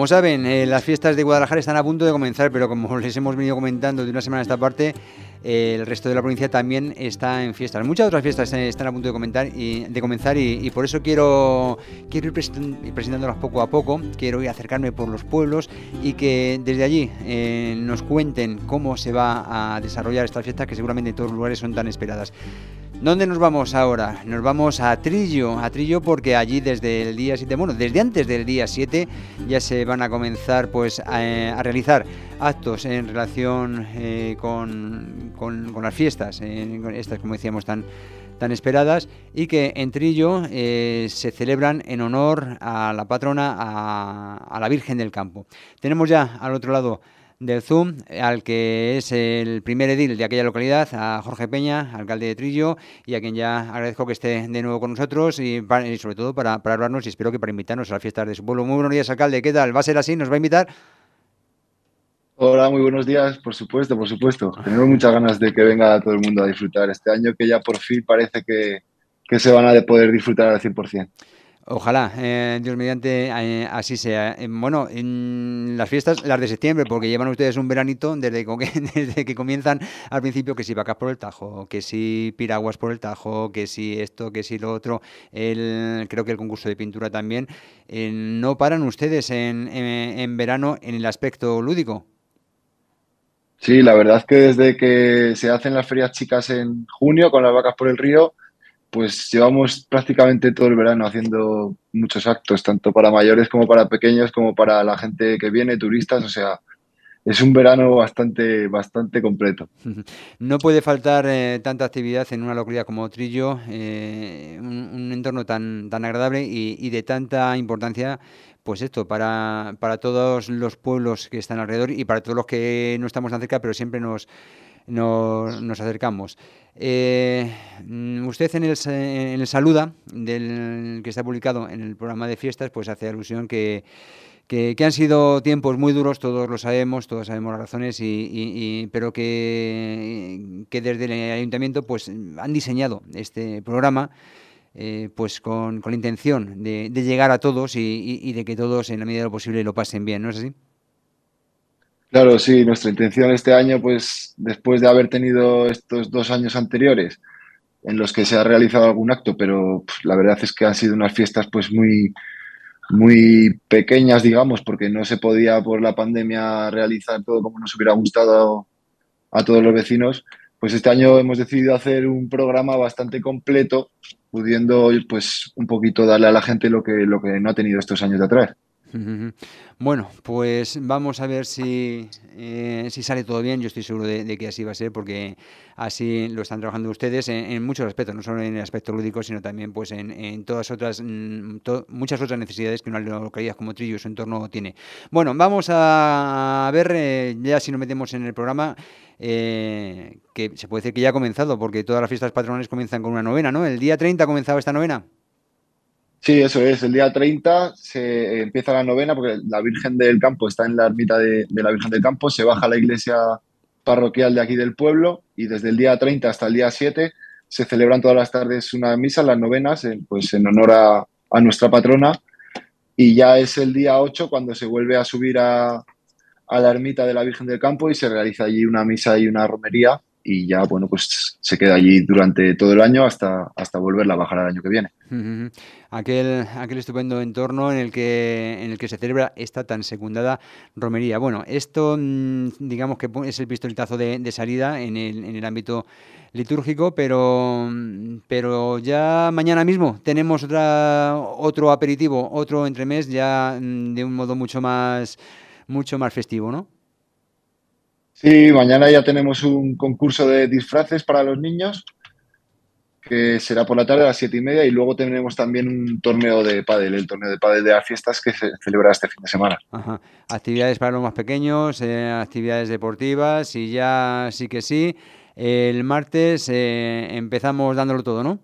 Como saben, eh, las fiestas de Guadalajara están a punto de comenzar, pero como les hemos venido comentando de una semana a esta parte, eh, el resto de la provincia también está en fiestas. Muchas otras fiestas eh, están a punto de, comenzar y, por eso quiero, quiero ir presentándolas poco a poco, quiero ir acercarme por los pueblos y que desde allí nos cuenten cómo se va a desarrollar esta fiesta, que seguramente en todos los lugares son tan esperadas. ¿Dónde nos vamos ahora? Nos vamos a Trillo, a Trillo porque allí desde el día 7, bueno, desde antes del día 7 ya se van a comenzar pues a, eh, realizar actos en relación eh, con, las fiestas, eh, estas como decíamos tan tan esperadas y que en Trillo se celebran en honor a la patrona, a, a la Virgen del Campo. Tenemos ya al otro lado del Zoom, al que es el primer edil de aquella localidad, a Jorge Peña, alcalde de Trillo, y a quien ya agradezco que esté de nuevo con nosotros y, sobre todo para, para, hablarnos y espero que para invitarnos a las fiestas de su pueblo. Muy buenos días, alcalde, ¿qué tal? ¿Va a ser así? ¿Nos va a invitar? Hola, muy buenos días, por supuesto, por supuesto. Tenemos muchas ganas de que venga todo el mundo a disfrutar este año que ya por fin parece que, que se van a poder disfrutar al 100%. Ojalá, eh, Dios mediante, eh, así sea. Eh, bueno, en las fiestas, las de septiembre, porque llevan ustedes un veranito desde que, comienzan al principio, que si vacas por el Tajo, que si piraguas por el Tajo, que si esto, que si lo otro, el, creo que el concurso de pintura también. no paran ustedes en verano en el aspecto lúdico. Sí, la verdad es que desde que se hacen las ferias chicas en junio con las vacas por el río, pues llevamos prácticamente todo el verano haciendo muchos actos, tanto para mayores como para pequeños, como para la gente que viene, turistas, o sea, es un verano bastante, bastante completo. No puede faltar eh, tanta actividad en una localidad como Trillo, eh, un, entorno tan, tan agradable y, y, de tanta importancia, pues esto, para, para todos los pueblos que están alrededor y para todos los que no estamos tan cerca, pero siempre nos nos, acercamos. Eh, usted en el, saluda del, que está publicado en el programa de fiestas, pues hace alusión que, que, han sido tiempos muy duros, todos lo sabemos, todos sabemos las razones, y, pero que, que, desde el ayuntamiento pues, han diseñado este programa. Eh, pues con, la intención de, llegar a todos y, y, de que todos en la medida de lo posible lo pasen bien, ¿no es así? Claro, sí, nuestra intención este año, pues después de haber tenido estos dos años anteriores en los que se ha realizado algún acto, pero pues, la verdad es que han sido unas fiestas pues muy, muy pequeñas, digamos, porque no se podía por la pandemia realizar todo como nos hubiera gustado a todos los vecinos, pues este año hemos decidido hacer un programa bastante completo, pudiendo pues un poquito darle a la gente lo que, lo que no ha tenido estos años de atrás. Bueno, pues vamos a ver si, eh, si sale todo bien. Yo estoy seguro de, que así va a ser, porque así lo están trabajando ustedes en, muchos aspectos, no solo en el aspecto lúdico, sino también pues en, todas otras, mm, muchas otras necesidades que una localidad como Trillo y su entorno tiene. Bueno, vamos a ver, eh, ya si nos metemos en el programa. Eh, que se puede decir que ya ha comenzado, porque todas las fiestas patronales comienzan con una novena, ¿no? El día 30 ha comenzado esta novena. Sí, eso es. El día 30 se empieza la novena porque la Virgen del Campo está en la ermita de, la Virgen del Campo, se baja a la iglesia parroquial de aquí del pueblo y desde el día 30 hasta el día 7 se celebran todas las tardes una misa, las novenas, pues en honor a, nuestra patrona y ya es el día 8 cuando se vuelve a subir a, a la ermita de la Virgen del Campo y se realiza allí una misa y una romería y ya, bueno, pues se queda allí durante todo el año hasta, hasta volverla a bajar al año que viene. aquel, aquel estupendo entorno en el, que, en el que se celebra esta tan secundada romería. Bueno, esto mm, digamos que es el pistoletazo de, salida en el, ámbito litúrgico, pero, pero ya mañana mismo tenemos otra, otro aperitivo, otro entremés ya mm, de un modo mucho más, mucho más festivo, ¿no? Sí, mañana ya tenemos un concurso de disfraces para los niños, que será por la tarde a las siete y media, y luego tenemos también un torneo de pádel, el torneo de pádel de las fiestas que se celebra este fin de semana. Actividades para los más pequeños, eh, actividades deportivas, y ya sí que sí. El martes eh, empezamos dándolo todo, ¿no?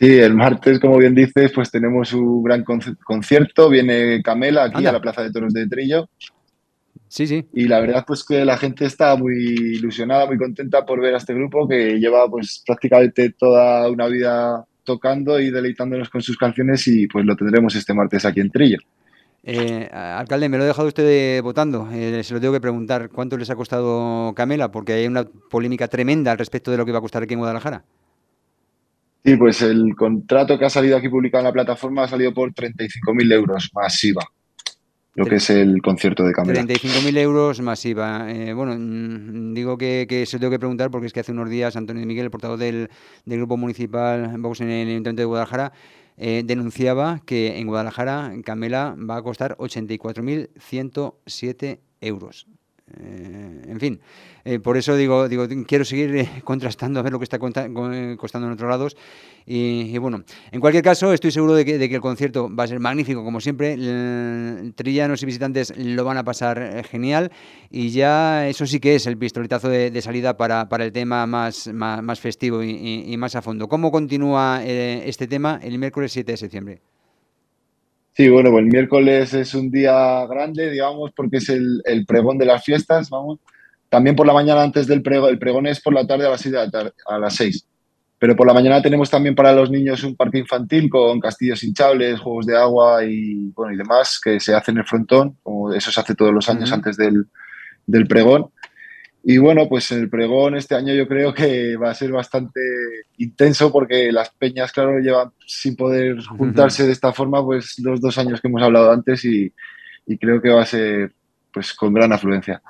Sí, el martes, como bien dices, pues tenemos un gran concierto. Viene Camela aquí a la Plaza de Toros de Trillo. Sí, sí. Y la verdad pues que la gente está muy ilusionada, muy contenta por ver a este grupo que lleva pues prácticamente toda una vida tocando y deleitándonos con sus canciones y pues lo tendremos este martes aquí en Trillo. Eh, alcalde, me lo ha dejado usted eh, votando. Eh, se lo tengo que preguntar, ¿cuánto les ha costado Camela? Porque hay una polémica tremenda al respecto de lo que va a costar aquí en Guadalajara. Sí, pues el contrato que ha salido aquí publicado en la plataforma ha salido por 35.000 euros masiva lo que es el concierto de Camela 35.000 euros masiva. Eh, bueno, mm, digo que, se lo tengo que preguntar porque es que hace unos días Antonio Miguel, el portavoz del, Grupo Municipal Vox en el Ayuntamiento de Guadalajara, eh, denunciaba que en Guadalajara Camela va a costar 84.107 euros. Eh, en fin, eh, por eso digo, digo quiero seguir eh, contrastando a ver lo que está costando en otros lados. Y, bueno, en cualquier caso, estoy seguro de que, el concierto va a ser magnífico, como siempre. Trillanos y visitantes lo van a pasar genial. Y ya eso sí que es el pistoletazo de, salida para, el tema más, más, festivo y, más a fondo. ¿Cómo continúa este tema el miércoles 7 de septiembre? Sí, bueno, pues el miércoles es un día grande, digamos, porque es el, pregón de las fiestas, vamos. También por la mañana antes del pregón, el pregón es por la tarde a las seis. Pero por la mañana tenemos también para los niños un parque infantil con castillos hinchables, juegos de agua y, bueno, y demás que se hace en el frontón, como eso se hace todos los años antes del, del pregón. Y bueno, pues el pregón este año yo creo que va a ser bastante intenso porque las peñas, claro, llevan sin poder juntarse de esta forma pues los dos años que hemos hablado antes y, creo que va a ser pues con gran afluencia.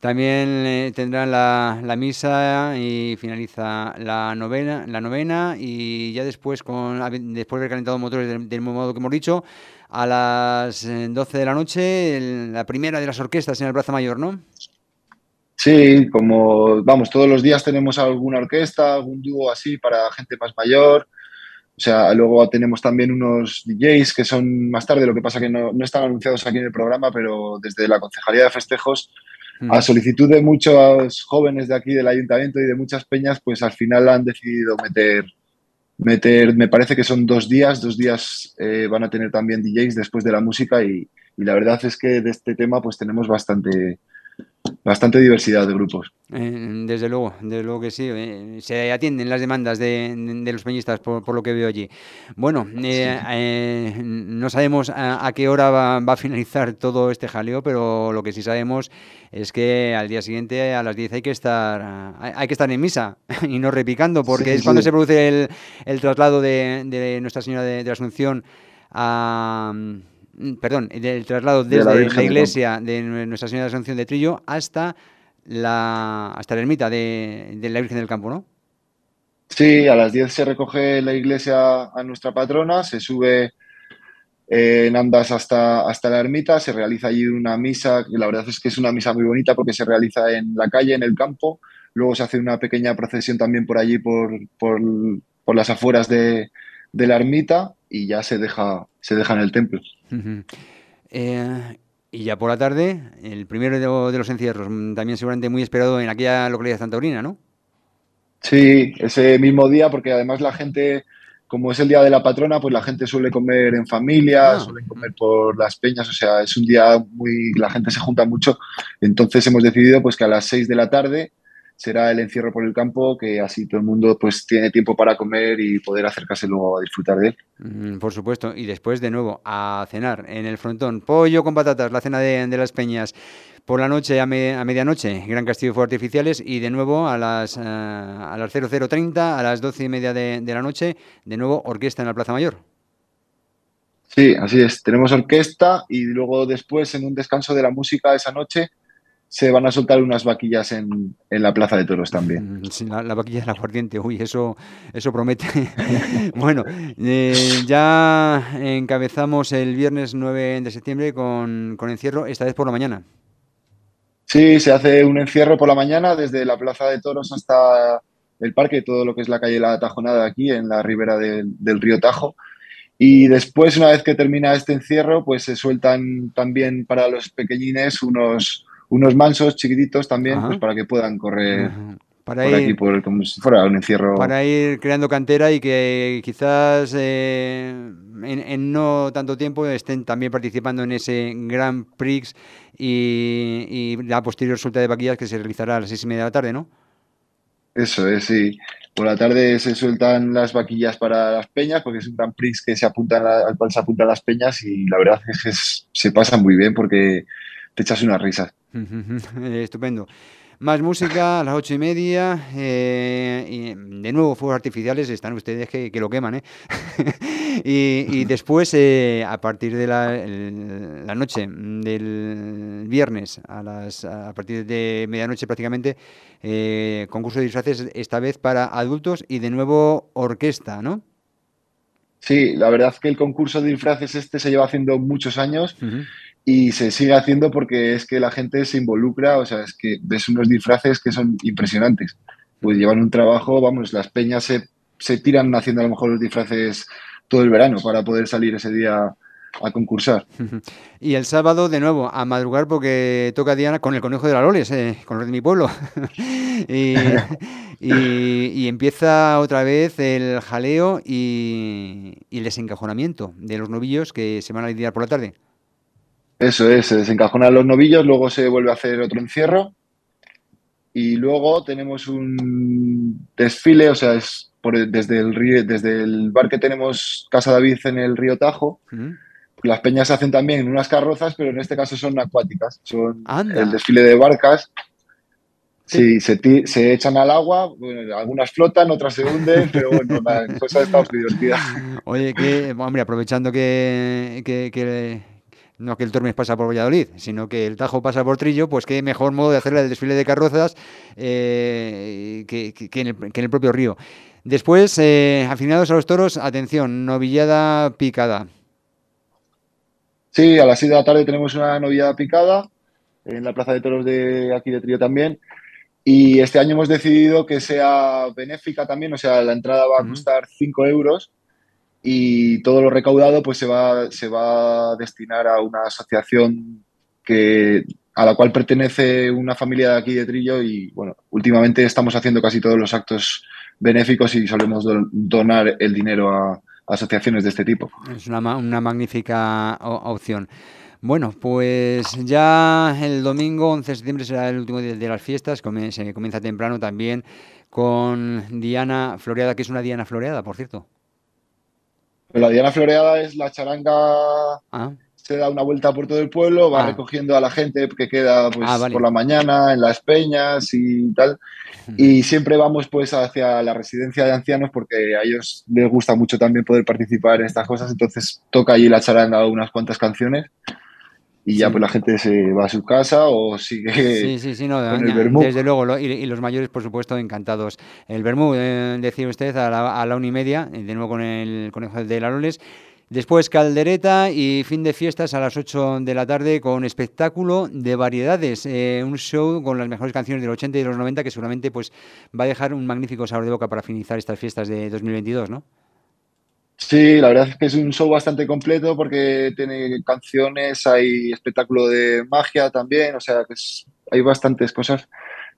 También eh, tendrán la, misa y finaliza la novena, la novena y ya después, con, después de haber calentado motores del, modo que hemos dicho, a las 12 eh, de la noche, la primera de las orquestas en el Plaza Mayor, ¿no? Sí, como vamos, todos los días tenemos alguna orquesta, algún dúo así para gente más mayor. O sea, luego tenemos también unos DJs que son más tarde, lo que pasa que no, están anunciados aquí en el programa, pero desde la Concejalía de Festejos, a solicitud de muchos jóvenes de aquí del ayuntamiento y de muchas peñas, pues al final han decidido meter, meter me parece que son dos días, dos días eh, van a tener también DJs después de la música y la verdad es que de este tema pues tenemos bastante, bastante diversidad de grupos. Eh, desde luego, desde luego que sí. Eh, se atienden las demandas de, los peñistas por, lo que veo allí. Bueno, eh, no sabemos a, qué hora va, a finalizar todo este jaleo, pero lo que sí sabemos es que al día siguiente a las 10 hay que estar hay, que estar en misa y no repicando, porque es cuando se produce el, traslado de, Nuestra Señora de, de la Asunción a Mm, perdón, el traslado desde la, iglesia de Nuestra Señora de Asunción de Trillo hasta la, hasta la ermita de, la Virgen del Campo, ¿no? Sí, a las 10 se recoge la iglesia a nuestra patrona, se sube eh, en andas hasta, hasta la ermita, se realiza allí una misa, que la verdad es que es una misa muy bonita porque se realiza en la calle, en el campo, luego se hace una pequeña procesión también por allí, por, por, las afueras de, de, la ermita y ya se deja, se deja en el templo. Eh, y ya por la tarde, el primero de, los encierros, mm, también seguramente muy esperado en aquella localidad Santa de Orina, ¿no? Sí, ese mismo día, porque además la gente, como es el día de la patrona, pues la gente suele comer en familia, ah, suele comer por las peñas, o sea, es un día muy, la gente se junta mucho. Entonces hemos decidido pues que a las 6 de la tarde será el encierro por el campo, que así todo el mundo pues tiene tiempo para comer y poder acercarse luego a disfrutar de él. Mm, por supuesto, y después de nuevo a cenar en el frontón, pollo con patatas, la cena de, las peñas. Por la noche a, medianoche, Gran Castillo de Artificiales y de nuevo a las, eh, a las 00.30, a las 12 y media de la noche, de nuevo orquesta en la Plaza Mayor. Sí, así es. Tenemos orquesta y luego después en un descanso de la música esa noche se van a soltar unas vaquillas en, en la Plaza de Toros también. Mm, la, vaquilla de la corriente, uy, eso, eso promete. bueno, eh, ya encabezamos el viernes 9 de septiembre con, encierro, esta vez por la mañana. Sí, se hace un encierro por la mañana desde la Plaza de Toros hasta el parque, todo lo que es la calle La Tajonada aquí, en la ribera del río Tajo. Y después, una vez que termina este encierro, pues se sueltan también para los pequeñines unos unos mansos chiquititos también, pues para que puedan correr. para por aquí, por, como si fuera un encierro. Para ir creando cantera y que quizás eh, en, no tanto tiempo estén también participando en ese Grand Prix y, la posterior suelta de vaquillas que se realizará a las seis y media de la tarde, ¿no? Eso es, sí. Por la tarde se sueltan las vaquillas para las peñas, porque es un Grand Prix que se apunta al cual se apuntan las peñas y la verdad es que se pasan muy bien porque te echas unas risas. Estupendo. Más música a las ocho y media. Eh, de nuevo, fuegos artificiales, están ustedes que, lo queman. ¿eh? y, después, eh, a partir de la, noche del viernes, a, las, a partir de medianoche prácticamente, concurso de disfraces, esta vez para adultos y de nuevo orquesta, ¿no? Sí, la verdad es que el concurso de disfraces este se lleva haciendo muchos años y se sigue haciendo porque es que la gente se involucra, o sea, es que ves unos disfraces que son impresionantes. Pues llevan un trabajo, vamos, las peñas se, tiran haciendo a lo mejor los disfraces todo el verano para poder salir ese día a concursar. Y el sábado, de nuevo, a madrugar porque toca Diana con el Conejo de la Loles, eh, con los de mi pueblo. y, empieza otra vez el jaleo y, y el desencajonamiento de los novillos que se van a lidiar por la tarde. Eso es, se desencajonan los novillos, luego se vuelve a hacer otro encierro y luego tenemos un desfile, o sea, es desde, el desde el bar que tenemos Casa David en el río Tajo. Las peñas se hacen también en unas carrozas, pero en este caso son acuáticas, son el desfile de barcas. Sí, se, echan al agua, algunas flotan, otras se hunden, pero bueno, la cosa está muy divertida. Oye, que, hombre, aprovechando que, que, no que el Tormes pasa por Valladolid, sino que el Tajo pasa por Trillo, pues qué mejor modo de hacerle el desfile de carrozas eh, que, en el, propio río. Después, eh, afinados a los toros, atención, novillada picada. Sí, a las 6 de la tarde tenemos una novillada picada en la plaza de toros de aquí de Trillo también. Y este año hemos decidido que sea benéfica también, o sea, la entrada va a costar 5 euros y todo lo recaudado pues se va, se va a destinar a una asociación que, a la cual pertenece una familia de aquí de Trillo y bueno, últimamente estamos haciendo casi todos los actos benéficos y solemos donar el dinero a asociaciones de este tipo. Es una, una magnífica opción. Bueno, pues ya el domingo 11 de septiembre será el último día de las fiestas, se comienza temprano también con Diana Floreada, que es una Diana Floreada, por cierto la Diana Floreada es la charanga. Ah. Se da una vuelta por todo el pueblo, va ah. recogiendo a la gente que queda pues, ah, por la mañana en las peñas y tal. Y siempre vamos pues hacia la residencia de ancianos porque a ellos les gusta mucho también poder participar en estas cosas. Entonces toca allí la charanga unas cuantas canciones y ya pues la gente se va a su casa o sigue sí, sí, sí, no, Desde luego, y, los mayores, por supuesto, encantados. El vermú, eh, decía usted, a la, una y media, de nuevo con el Conejo de Laroles. Después caldereta y fin de fiestas a las 8 de la tarde con espectáculo de variedades, eh, un show con las mejores canciones del 80 y de los 90 que seguramente pues va a dejar un magnífico sabor de boca para finalizar estas fiestas de 2022, ¿no? Sí, la verdad es que es un show bastante completo porque tiene canciones, hay espectáculo de magia también, o sea, que hay bastantes cosas.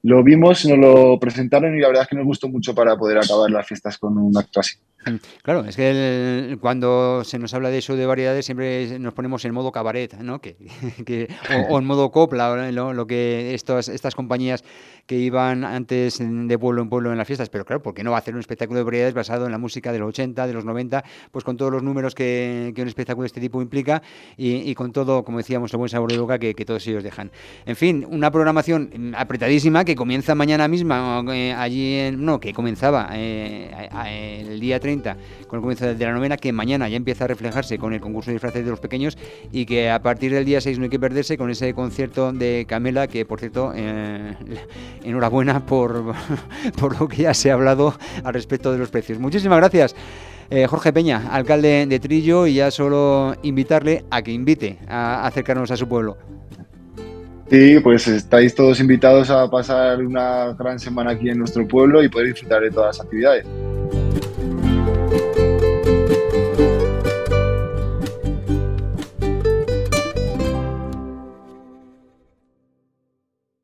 Lo vimos, nos lo presentaron y la verdad es que nos gustó mucho para poder acabar las fiestas con un acto así. Mm, claro, es que cuando se nos habla de eso de variedades siempre nos ponemos en modo cabaret, ¿no? Que, o, en modo copla, lo que estas, estas compañías que iban antes de pueblo en pueblo en las fiestas, pero claro, ¿por qué no hacer un espectáculo de variedades basado en la música de los 80, de los 90, pues con todos los números que, un espectáculo de este tipo implica y, con todo, como decíamos, el buen sabor de boca que, todos ellos dejan? En fin, una programación mm, apretadísima que comienza mañana misma, eh, allí en, no, que comenzaba eh, el día 30 con el comienzo de la novena, que mañana ya empieza a reflejarse con el concurso de disfraces de los pequeños y que a partir del día 6 no hay que perderse con ese concierto de Camela, que por cierto, eh, enhorabuena por, por lo que ya se ha hablado al respecto de los precios. Muchísimas gracias. Eh, Jorge Peña, alcalde de Trillo, y ya solo invitarle a que invite a acercarnos a su pueblo. Sí, pues estáis todos invitados a pasar una gran semana aquí en nuestro pueblo y poder disfrutar de todas las actividades.